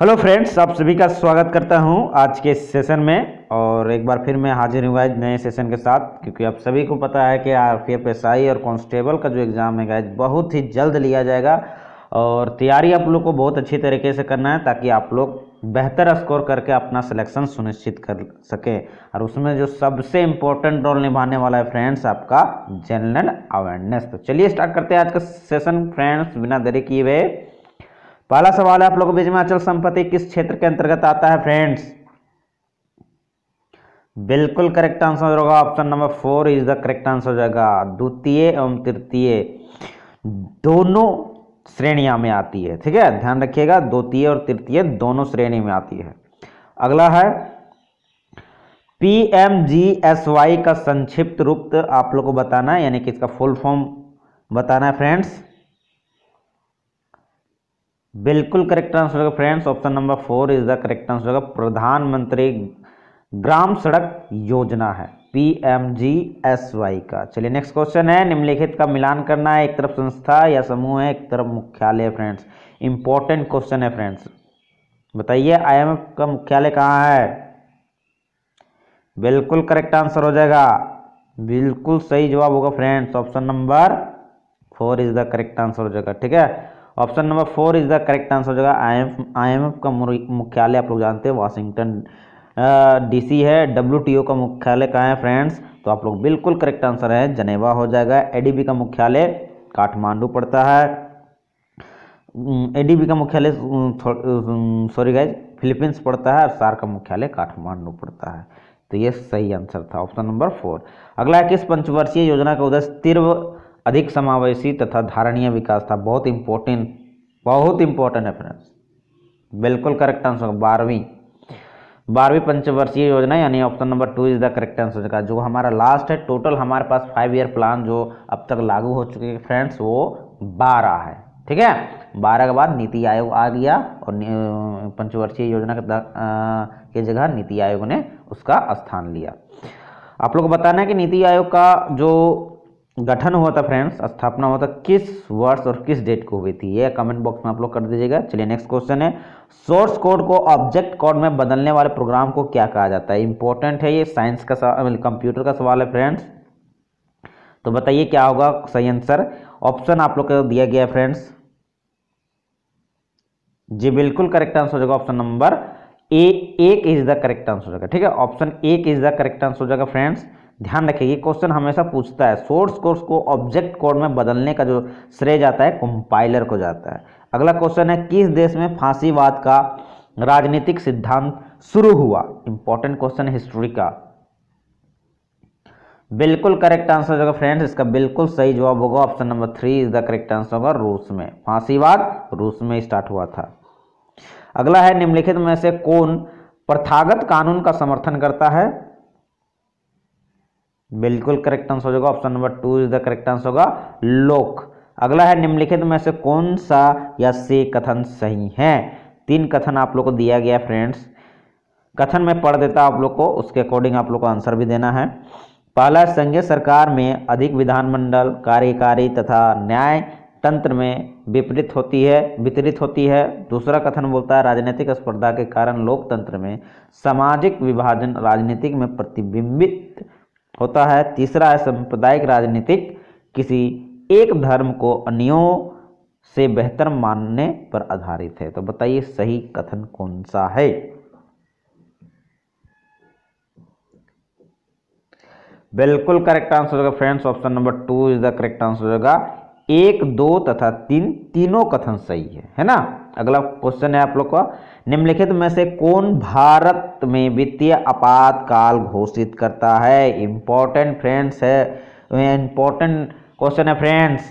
Hello friends आप सभी का स्वागत करता हूं आज के सेशन में और एक बार फिर मैं हाजिर हुआ नए सेशन के साथ क्योंकि आप सभी को पता है कि R P F S I और कांस्टेबल का जो एग्ज़ाम है गाइज बहुत ही जल्द लिया जाएगा और तैयारी आप लोग को बहुत अच्छी तरीके से करना है ताकि आप लोग बेहतर स्कोर करके अपना सिलेक्शन सुनिश्चित कर सकें और उसमें जो सबसे इम्पोर्टेंट रोल निभाने वाला है फ्रेंड्स आपका जनरल अवेयरनेस तो चलिए स्टार्ट करते हैं आज का सेशन फ्रेंड्स बिना देरी किए हुए पहला सवाल है आप लोगों के बीच में अचल संपत्ति किस क्षेत्र के अंतर्गत आता है फ्रेंड्स बिल्कुल करेक्ट आंसर होगा option number four is the correct answer हो जाएगा द्वितीय एवं तृतीय दोनों श्रेणियां में आती है ठीक है ध्यान रखिएगा द्वितीय और तृतीय दोनों श्रेणी में आती है अगला है वाई का संक्षिप्त रूप आप लोग को बताना है यानी कि इसका फुल फॉर्म बताना है फ्रेंड्स बिल्कुल करेक्ट आंसर होगा friends option number four is the correct answer होगा प्रधानमंत्री ग्राम सड़क योजना है P M G S Y का चलिए नेक्स्ट क्वेश्चन है निम्नलिखित का मिलान करना है एक तरफ संस्था या समूह है एक तरफ मुख्यालय फ्रेंड्स इंपॉर्टेंट क्वेश्चन है फ्रेंड्स बताइए आईएमएफ का मुख्यालय कहाँ है बिल्कुल करेक्ट आंसर हो जाएगा बिल्कुल सही जवाब होगा friends option number four is the correct answer हो जाएगा ठीक है option number four is the correct answer हो जाएगा I M I M F का मुख्यालय आप लोग जानते हैं वाशिंगटन डीसी है डब्ल्यू का मुख्यालय कहाँ है फ्रेंड्स तो आप लोग बिल्कुल करेक्ट आंसर है जनेवा हो जाएगा एडीबी का मुख्यालय काठमांडू पड़ता है एडीबी का मुख्यालय सॉरी गाइज फिलीपींस पड़ता है और सार का मुख्यालय काठमांडू पड़ता है तो ये सही आंसर था ऑप्शन नंबर फोर अगला किस पंचवर्षीय योजना का उद्देश्य तीव्र अधिक समावेशी तथा धारणीय विकास था बहुत इम्पोर्टेंट बहुत इम्पोर्टेंट है फ्रेंड्स बिल्कुल करेक्ट आंसर होगा बारहवीं बारहवीं पंचवर्षीय योजना यानी option number two is the correct answer का जो हमारा लास्ट है टोटल हमारे पास फाइव ईयर प्लान जो अब तक लागू हो चुके हैं फ्रेंड्स वो बारह है ठीक है बारह के बाद नीति आयोग आ गया और पंचवर्षीय योजना की जगह नीति आयोग ने उसका स्थान लिया आप लोग को बताना है कि नीति आयोग का जो गठन हुआ था फ्रेंड्स स्थापना हुआ था किस वर्ष और किस डेट को हुई थी ये कमेंट बॉक्स में आप लोग कर दीजिएगा चलिए नेक्स्ट क्वेश्चन है सोर्स कोड को ऑब्जेक्ट कोड में बदलने वाले प्रोग्राम को क्या कहा जाता है इंपॉर्टेंट है ये साइंस का सवाल कंप्यूटर का सवाल है फ्रेंड्स तो बताइए क्या होगा सही आंसर ऑप्शन आप लोग को दिया गया है फ्रेंड्स जी बिल्कुल करेक्ट आंसर हो जाएगा ऑप्शन नंबर ए एक इज द करेक्ट आंसर हो जाएगा ठीक है ऑप्शन एक इज द करेक्ट आंसर हो जाएगा फ्रेंड्स ध्यान रखिए ये क्वेश्चन हमेशा पूछता है सोर्स कोर्स को ऑब्जेक्ट कोड में बदलने का जो श्रेय जाता है कंपाइलर को जाता है अगला क्वेश्चन है किस देश में फांसीवाद का राजनीतिक सिद्धांत शुरू हुआ इंपॉर्टेंट क्वेश्चन है हिस्ट्री का बिल्कुल करेक्ट आंसर होगा फ्रेंड्स इसका बिल्कुल सही जवाब होगा option number three is the correct answer होगा रूस में फांसीवाद रूस में स्टार्ट हुआ था अगला है निम्नलिखित में से कौन प्रथागत कानून का समर्थन करता है बिल्कुल करेक्ट आंसर हो जाएगा option number two is the correct answer होगा लोक अगला है निम्नलिखित में से कौन सा या से कथन सही है तीन कथन आप लोग को दिया गया फ्रेंड्स कथन में पढ़ देता आप लोग को उसके अकॉर्डिंग आप लोग को आंसर भी देना है पहला संघीय सरकार में अधिक विधानमंडल कार्यकारी तथा न्याय तंत्र में विपरीत होती है वितरित होती है दूसरा कथन बोलता है राजनीतिक स्पर्धा के कारण लोकतंत्र में सामाजिक विभाजन राजनीतिक में प्रतिबिंबित होता है तीसरा है सांप्रदायिक राजनीतिक किसी एक धर्म को अन्यों से बेहतर मानने पर आधारित है तो बताइए सही कथन कौन सा है बिल्कुल करेक्ट आंसर होगा friends option number two is the correct answer होगा एक दो तथा तीन तीनों कथन सही है है ना अगला क्वेश्चन है आप लोग का निम्नलिखित में से कौन भारत में वित्तीय आपातकाल घोषित करता है इम्पोर्टेंट फ्रेंड्स है इम्पोर्टेंट क्वेश्चन है फ्रेंड्स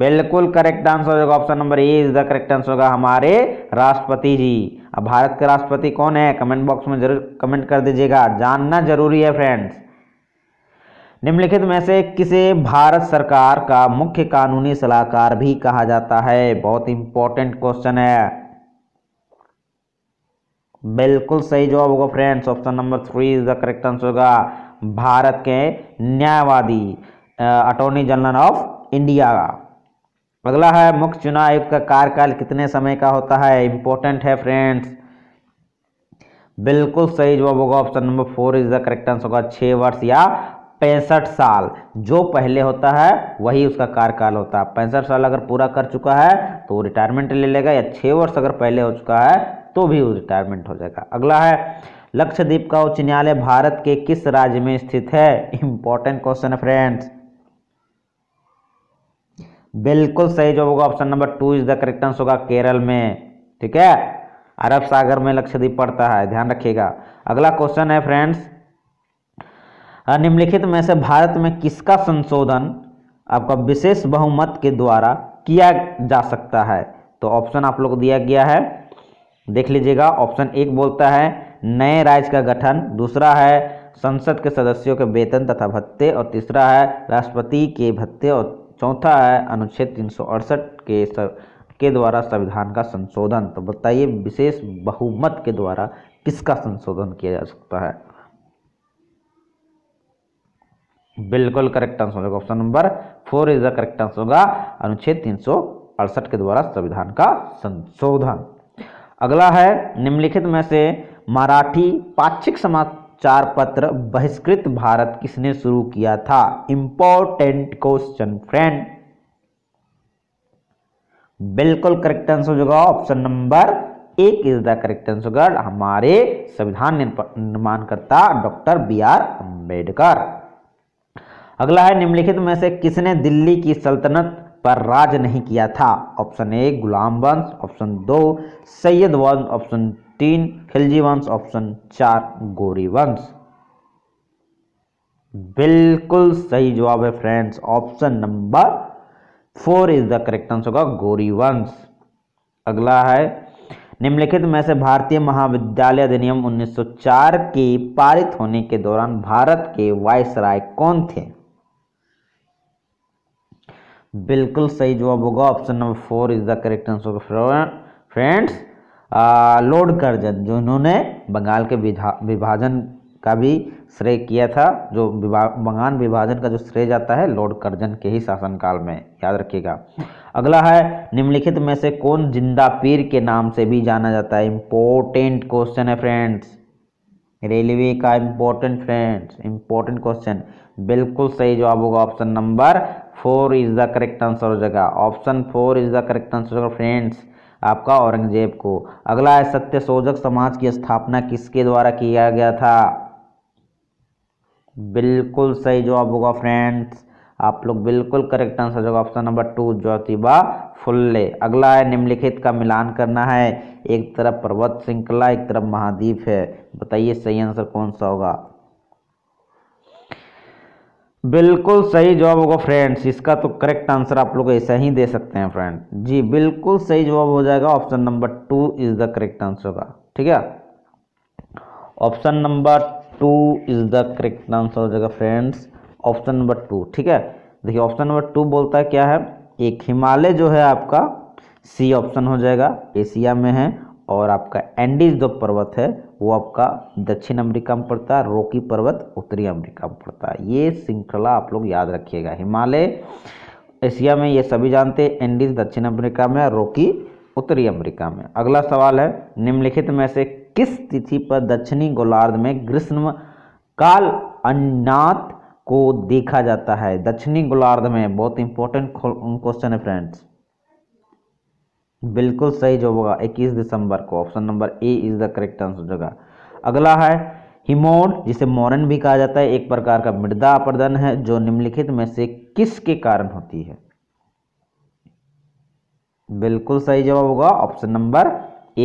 बिल्कुल करेक्ट आंसर होगा option number A is the correct answer होगा हमारे राष्ट्रपति जी अब भारत के राष्ट्रपति कौन है कमेंट बॉक्स में जरूर कमेंट कर दीजिएगा जानना जरूरी है फ्रेंड्स निम्नलिखित में से किसे भारत सरकार का मुख्य कानूनी सलाहकार भी कहा जाता है बहुत इंपॉर्टेंट क्वेश्चन है बिल्कुल सही जवाब होगा friends option number three is the correct answer होगा भारत के न्यायवादी अटॉर्नी जनरल ऑफ इंडिया का अगला है मुख्य चुनाव आयुक्त का कार्यकाल कितने समय का होता है इंपॉर्टेंट है फ्रेंड्स बिल्कुल सही जवाब होगा option number four is the correct answer होगा छः वर्ष या पैंसठ साल जो पहले होता है वही उसका कार्यकाल होता है पैंसठ साल अगर पूरा कर चुका है तो वो रिटायरमेंट ले लेगा या छः वर्ष अगर पहले हो चुका है तो भी वो रिटायरमेंट हो जाएगा अगला है लक्षद्वीप का उच्च न्यायालय भारत के किस राज्य में स्थित है इंपॉर्टेंट क्वेश्चन है फ्रेंड्स बिल्कुल सही जो होगा option number two is the correct answer होगा केरल में ठीक है अरब सागर में लक्षद्वीप पड़ता है ध्यान रखिएगा अगला क्वेश्चन है फ्रेंड्स हाँ, निम्नलिखित में से भारत में किसका संशोधन आपका विशेष बहुमत के द्वारा किया जा सकता है तो ऑप्शन आप लोग को दिया गया है देख लीजिएगा ऑप्शन एक बोलता है नए राज्य का गठन दूसरा है संसद के सदस्यों के वेतन तथा भत्ते और तीसरा है राष्ट्रपति के भत्ते और चौथा है अनुच्छेद तीन के सर, के द्वारा संविधान का संशोधन तो बताइए विशेष बहुमत के द्वारा किसका संशोधन किया जा सकता है बिल्कुल करेक्ट आंसर हो जाएगा option number four is the correct answer होगा अनुच्छेद तीन के द्वारा संविधान का संशोधन अगला है निम्नलिखित में से मराठी पाक्षिक समाचार पत्र बहिष्कृत भारत किसने शुरू किया था इंपॉर्टेंट क्वेश्चन फ्रेंड बिल्कुल करेक्ट आंसर हो जाएगा ऑप्शन नंबर एक इज द करेक्ट आंसर हमारे संविधान निर्माणकर्ता डॉक्टर बी आर अंबेडकर अगला है निम्नलिखित में से किसने दिल्ली की सल्तनत पर राज नहीं किया था ऑप्शन ए गुलाम वंश ऑप्शन दो सैयद वंश ऑप्शन तीन खिलजी वंश ऑप्शन चार गोरी वंश बिल्कुल सही जवाब है friends option number four is the correct answer होगा गोरी वंश अगला है निम्नलिखित में से भारतीय महाविद्यालय अधिनियम 1904 के पारित होने के दौरान भारत के वायसराय कौन थे Hmm. बिल्कुल सही जवाब होगा option number four is the correct answer friends lord Curzon जो इन्होंने बंगाल के विभाजन का भी श्रेय किया था जो बंगाल विभाजन का जो श्रेय जाता है लॉर्ड कर्जन के ही शासनकाल में याद रखिएगा अगला है निम्नलिखित में से कौन जिंदा पीर के नाम से भी जाना जाता है इम्पोर्टेंट क्वेश्चन है फ्रेंड्स रेलवे का इम्पोर्टेंट फ्रेंड्स इम्पोर्टेंट क्वेश्चन बिल्कुल सही जवाब होगा option number four is the correct answer हो जाएगा option four is the correct answer हो जाएगा फ्रेंड्स आपका औरंगजेब को अगला है सत्य सोजक समाज की स्थापना किसके द्वारा किया गया था बिल्कुल सही जवाब होगा फ्रेंड्स आप लोग बिल्कुल करेक्ट आंसर होगा option number two Jyotiba Phule अगला है निम्नलिखित का मिलान करना है एक तरफ पर्वत श्रृंखला एक तरफ महाद्वीप है बताइए सही आंसर कौन सा होगा बिल्कुल सही जवाब होगा फ्रेंड्स इसका तो करेक्ट आंसर आप लोग ऐसा ही दे सकते हैं फ्रेंड जी बिल्कुल सही जवाब हो जाएगा option number two is the correct answer होगा ठीक है option number two is the correct answer हो जाएगा फ्रेंड्स ऑप्शन नंबर टू ठीक है देखिए ऑप्शन नंबर टू बोलता है क्या है एक हिमालय जो है आपका सी ऑप्शन हो जाएगा एशिया में है और आपका एंडीज जो पर्वत है वो आपका दक्षिण अमेरिका में पड़ता है रोकी पर्वत उत्तरी अमेरिका में पड़ता है ये श्रृंखला आप लोग याद रखिएगा हिमालय एशिया में ये सभी जानते हैं एंडीज दक्षिण अमेरिका में रोकी उत्तरी अमेरिका में अगला सवाल है निम्नलिखित में से किस तिथि पर दक्षिणी गोलार्ध में ग्रीष्म काल अन्नाथ को देखा जाता है दक्षिणी गोलार्ध में बहुत इंपॉर्टेंट क्वेश्चन है फ्रेंड्स बिल्कुल सही जवाब होगा 21 दिसंबर को option number A is the correct answer होगा अगला है हिमोड जिसे मोरन भी कहा जाता है एक प्रकार का मृदा अपरदन है जो निम्नलिखित में से किसके कारण होती है बिल्कुल सही जवाब होगा ऑप्शन नंबर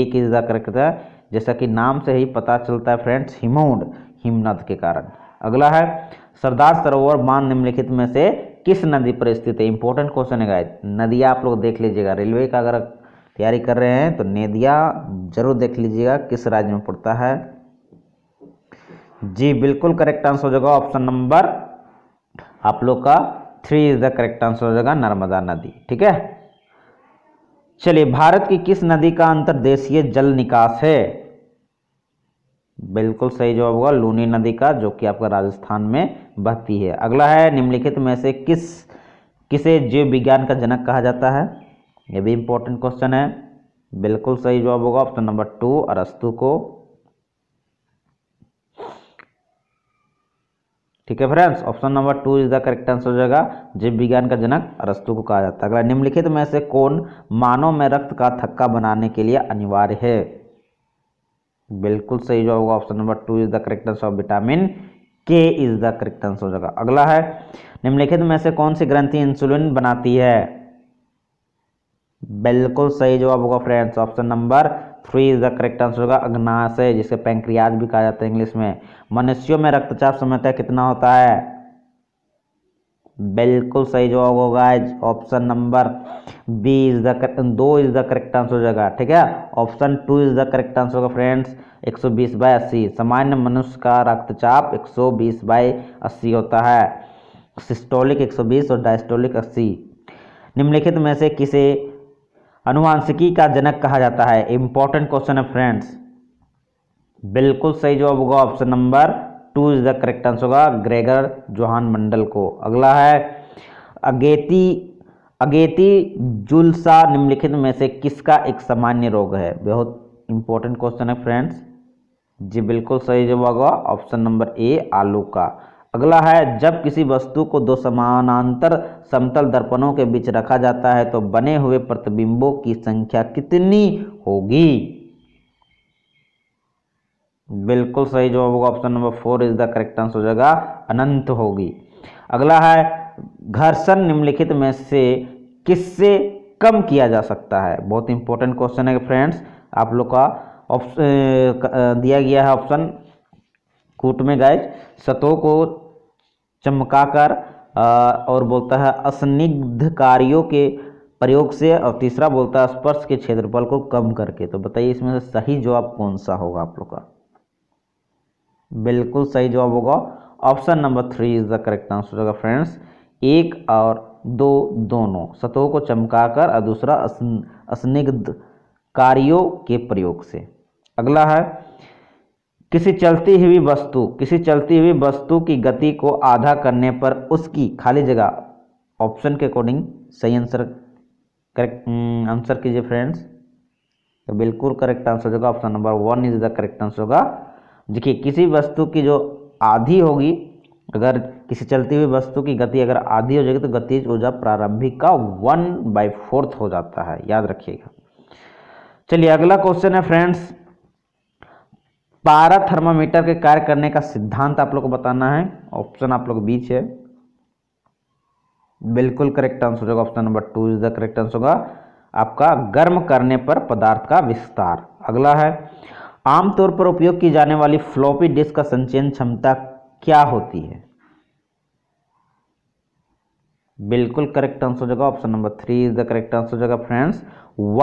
एक इज द करेक्ट है जैसा कि नाम से ही पता चलता है फ्रेंड्स हिमोड हिमनद के कारण अगला है सरदार सरोवर बांध निम्नलिखित में से किस नदी पर स्थित है इंपॉर्टेंट क्वेश्चन है नदी नदियाँ आप लोग देख लीजिएगा रेलवे का अगर तैयारी कर रहे हैं तो नेदिया जरूर देख लीजिएगा किस राज्य में पड़ता है जी बिल्कुल करेक्ट आंसर हो जाएगा ऑप्शन नंबर आप लोग का three is the correct answer हो जाएगा नर्मदा नदी ठीक है चलिए भारत की किस नदी का अंतर्देशीय जल निकास है बिल्कुल सही जवाब होगा लूनी नदी का जो कि आपका राजस्थान में बहती है अगला है निम्नलिखित में से किस किसे जीव विज्ञान का जनक कहा जाता है ये भी इम्पोर्टेंट क्वेश्चन है बिल्कुल सही जवाब होगा ऑप्शन नंबर टू अरस्तु को ठीक है friends option number two is the correct answer हो जाएगा जीव विज्ञान का जनक अरस्तु को कहा जाता है अगला निम्नलिखित में से कौन मानव में रक्त का थक्का बनाने के लिए अनिवार्य है बिल्कुल सही जवाब होगा option number two is the correct answer of vitamin K is the correct answer हो जाएगा अगला है निम्नलिखित में से कौन सी ग्रंथि इंसुलिन बनाती है बिल्कुल सही जवाब होगा friends option number three is the correct answer होगा अग्नाशय जिसे पैंक्रियाज भी कहा जाता है इंग्लिश में मनुष्यों में रक्तचाप समयता कितना होता है बिल्कुल सही जवाब होगा option number B is the दो इज द करेक्ट आंसर हो जाएगा ठीक है option two is the correct answer होगा फ्रेंड्स 120 सौ बीस बाई अस्सी सामान्य मनुष्य का रक्तचाप 120 सौ बीस बाई अस्सी होता है सिस्टोलिक 120 और डायस्टोलिक 80 निम्नलिखित में से किसे अनुवांशिकी का जनक कहा जाता है इंपॉर्टेंट क्वेश्चन है फ्रेंड्स बिल्कुल सही जवाब होगा option number two is the correct answer होगा ग्रेगर जोहान मंडल को अगला है अगेती अगेती जुलसा निम्नलिखित में से किसका एक सामान्य रोग है बहुत इंपॉर्टेंट क्वेश्चन है फ्रेंड्स जी बिल्कुल सही जवाब होगा ऑप्शन नंबर ए आलू का अगला है जब किसी वस्तु को दो समानांतर समतल दर्पणों के बीच रखा जाता है तो बने हुए प्रतिबिंबों की संख्या कितनी होगी बिल्कुल सही जवाब होगा option number four is the correct answer हो जाएगा अनंत होगी अगला है घर्षण निम्नलिखित में से किससे कम किया जा सकता है बहुत इंपॉर्टेंट क्वेश्चन है फ्रेंड्स आप लोग का ऑप्शन दिया गया है ऑप्शन कूट में गाइज सतों को चमकाकर और बोलता है असनिग्ध कार्यों के प्रयोग से और तीसरा बोलता है स्पर्श के क्षेत्रफल को कम करके तो बताइए इसमें से सही जवाब कौन सा होगा आप लोग का बिल्कुल सही जवाब होगा option number three is the correct answer होगा फ्रेंड्स एक और दो दोनों सतहों को चमकाकर और दूसरा असनिग्ध कार्यों के प्रयोग से अगला है किसी चलती हुई वस्तु किसी चलती हुई वस्तु की गति को आधा करने पर उसकी खाली जगह ऑप्शन के अकॉर्डिंग सही आंसर करेक्ट आंसर कीजिए फ्रेंड्स तो बिल्कुल करेक्ट आंसर होगा option number one is the correct answer होगा देखिए किसी वस्तु की जो आधी होगी अगर किसी चलती हुई वस्तु की गति अगर आधी हो जाएगी तो गतिज ऊर्जा प्रारंभिक का वन बाई फोर्थ हो जाता है याद रखिएगा चलिए अगला क्वेश्चन है फ्रेंड्स पारा थर्मामीटर के कार्य करने का सिद्धांत आप लोग को बताना है ऑप्शन आप लोग बीच है बिल्कुल करेक्ट आंसर होगा option number two is the correct answer होगा आपका गर्म करने पर पदार्थ का विस्तार अगला है आमतौर पर उपयोग की जाने वाली फ्लॉपी डिस्क का संचयन क्षमता क्या होती है बिल्कुल करेक्ट आंसर हो जाएगा option number three is the correct answer हो जाएगा फ्रेंड्स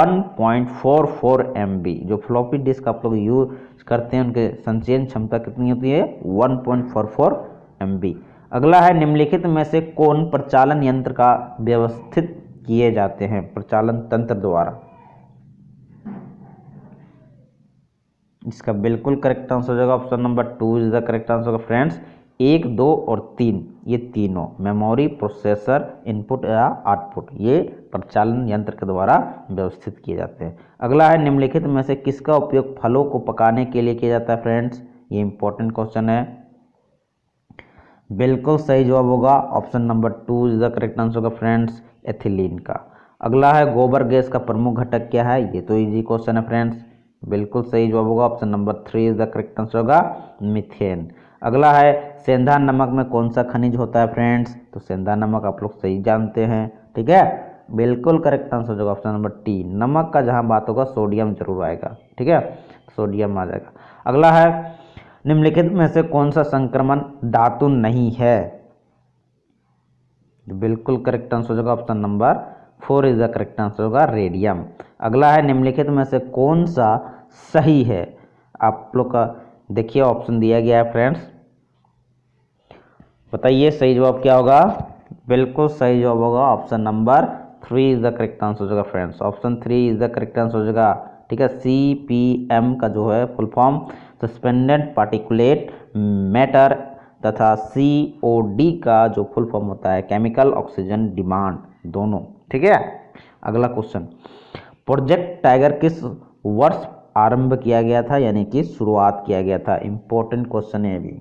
1.44 पॉइंट जो फ्लॉपी डिस्क आप लोग यू करते हैं उनके संचयन क्षमता कितनी होती है 1.44 एमबी अगला है निम्नलिखित में से कौन प्रचालन यंत्र का व्यवस्थित किए जाते हैं प्रचालन तंत्र द्वारा इसका बिल्कुल करेक्ट आंसर हो जाएगा option number two is the correct answer होगा फ्रेंड्स एक दो और तीन ये तीनों मेमोरी प्रोसेसर इनपुट या आउटपुट ये प्रचालन यंत्र के द्वारा व्यवस्थित किए जाते हैं अगला है निम्नलिखित में से किसका उपयोग फलों को पकाने के लिए किया जाता है फ्रेंड्स ये इंपॉर्टेंट क्वेश्चन है बिल्कुल सही जवाब होगा option number two is the correct answer होगा फ्रेंड्स एथिलीन का अगला है गोबर गैस का प्रमुख घटक क्या है ये तो इजी क्वेश्चन है फ्रेंड्स बिल्कुल सही जवाब होगा option number three is the correct answer होगा मिथेन अगला है सेंधा नमक में कौन सा खनिज होता है फ्रेंड्स तो सेंधा नमक आप लोग सही जानते हैं ठीक है बिल्कुल करेक्ट आंसर हो जाएगा ऑप्शन नंबर टी नमक का जहाँ बात होगा सोडियम जरूर आएगा ठीक है सोडियम आ जाएगा अगला है निम्नलिखित में से कौन सा संक्रमण धातु नहीं है बिल्कुल करेक्ट आंसर हो जाएगा option number four is the correct answer होगा रेडियम अगला है निम्नलिखित में से कौन सा सही है आप लोग का देखिए ऑप्शन दिया गया है फ्रेंड्स बताइए सही जवाब क्या होगा बिल्कुल सही जवाब होगा option number three is the correct answer हो जाएगा friends option three is the correct answer हो जाएगा ठीक है सी पी एम का जो है full form suspended particulate matter तथा सी ओ डी का जो फुल फॉर्म होता है केमिकल ऑक्सीजन डिमांड दोनों ठीक है अगला क्वेश्चन प्रोजेक्ट टाइगर किस वर्ष आरंभ किया गया था यानी कि शुरुआत किया गया था इंपॉर्टेंट क्वेश्चन है अभी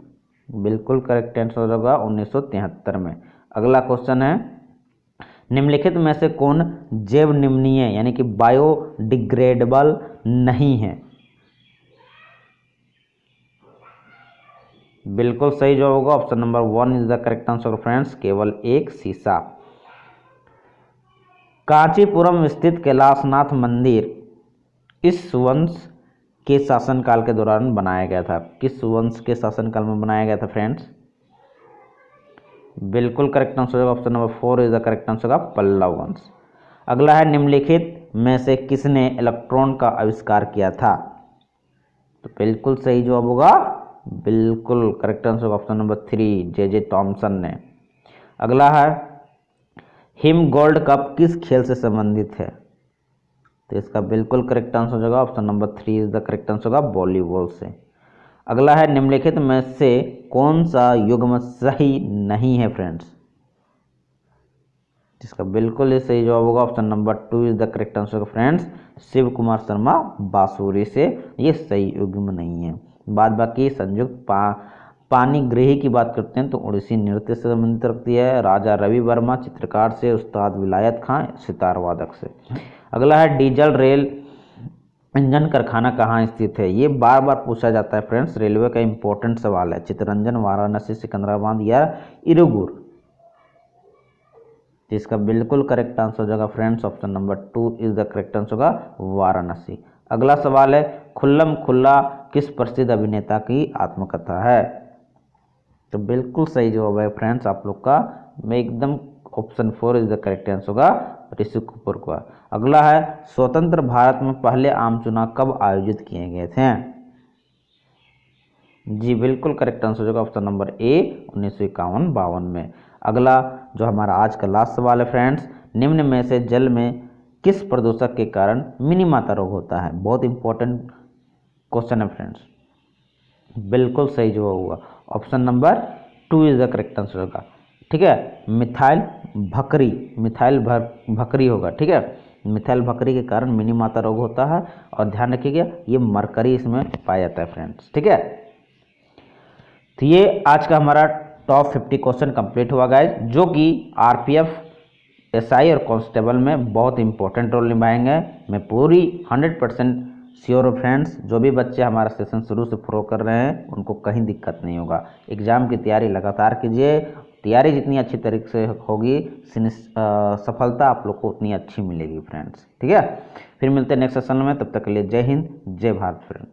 बिल्कुल करेक्ट आंसर होगा तिहत्तर में अगला क्वेश्चन है निम्नलिखित में से कौन जैव निम्नीय यानी कि बायोडिग्रेडेबल नहीं है बिल्कुल सही जो होगा option number one is the correct answer friends केवल एक शीशा कांचीपुरम स्थित कैलाशनाथ मंदिर इस वंश के शासनकाल के दौरान बनाया गया था किस वंश के शासनकाल में बनाया गया था फ्रेंड्स बिल्कुल करेक्ट आंसर होगा option number four is the correct answer होगा पल्लव वंश अगला है निम्नलिखित में से किसने इलेक्ट्रॉन का आविष्कार किया था तो बिल्कुल सही जवाब होगा बिल्कुल करेक्ट आंसर होगा option number three J J Thomson ने अगला है हिम गोल्ड कप किस खेल से संबंधित है तो इसका बिल्कुल करेक्ट आंसर हो जाएगा option number three is the correct answer होगा वॉलीबॉल से अगला है निम्नलिखित में से कौन सा युग्म सही नहीं है फ्रेंड्स जिसका बिल्कुल ही सही जवाब होगा option number two is the correct answer friends Shiv Kumar Sharma बासुरी से ये सही युग्म नहीं है बाद बाकी संयुक्त पा पानी गृह की बात करते हैं तो उड़ीसी नृत्य से संबंधित रखती है राजा रवि वर्मा चित्रकार से उस्ताद विलायत खां सितार वादक से अगला है डीजल रेल इंजन कारखाना कहाँ स्थित है ये बार बार पूछा जाता है फ्रेंड्स रेलवे का इंपॉर्टेंट सवाल है चितरंजन वाराणसी सिकंदराबाद या इरुगुर इसका बिल्कुल करेक्ट आंसर हो जाएगा friends option number two is the correct answer होगा वाराणसी अगला सवाल है खुल्लम खुल्ला किस प्रसिद्ध अभिनेता की आत्मकथा है तो बिल्कुल सही जवाब है फ्रेंड्स आप लोग का मैं एकदम option four is the correct answer होगा ऋषि कपूर को अगला है स्वतंत्र भारत में पहले आम चुनाव कब आयोजित किए गए थे जी बिल्कुल करेक्ट आंसर हो जाएगा ऑप्शन नंबर ए उन्नीस सौ इक्यावन बावन में अगला जो हमारा आज का लास्ट सवाल है फ्रेंड्स निम्न में से जल में किस प्रदूषक के कारण मिनी माता रोग होता है बहुत इंपॉर्टेंट क्वेश्चन है फ्रेंड्स बिल्कुल सही जो हुआ option number two is the correct answer होगा ठीक है मिथाइल भकरी मिथाइल भकरी होगा ठीक है मिथाइल भकरी के कारण मिनी माता रोग होता है और ध्यान रखिएगा ये मरकरी इसमें पाया जाता है फ्रेंड्स ठीक है तो ये आज का हमारा टॉप फिफ्टी क्वेश्चन कंप्लीट हुआ गाइज जो कि एस एसआई और कांस्टेबल में बहुत इंपॉर्टेंट रोल निभाएंगे मैं पूरी हंड्रेड परसेंट श्योर फ्रेंड्स जो भी बच्चे हमारा सेशन शुरू से फ्रो कर रहे हैं उनको कहीं दिक्कत नहीं होगा एग्ज़ाम की तैयारी लगातार कीजिए तैयारी जितनी अच्छी तरीके से होगी सफलता आप लोग को उतनी अच्छी मिलेगी फ्रेंड्स ठीक है फिर मिलते हैं नेक्स्ट सेशन में तब तक के लिए जय हिंद जय भारत फ्रेंड्स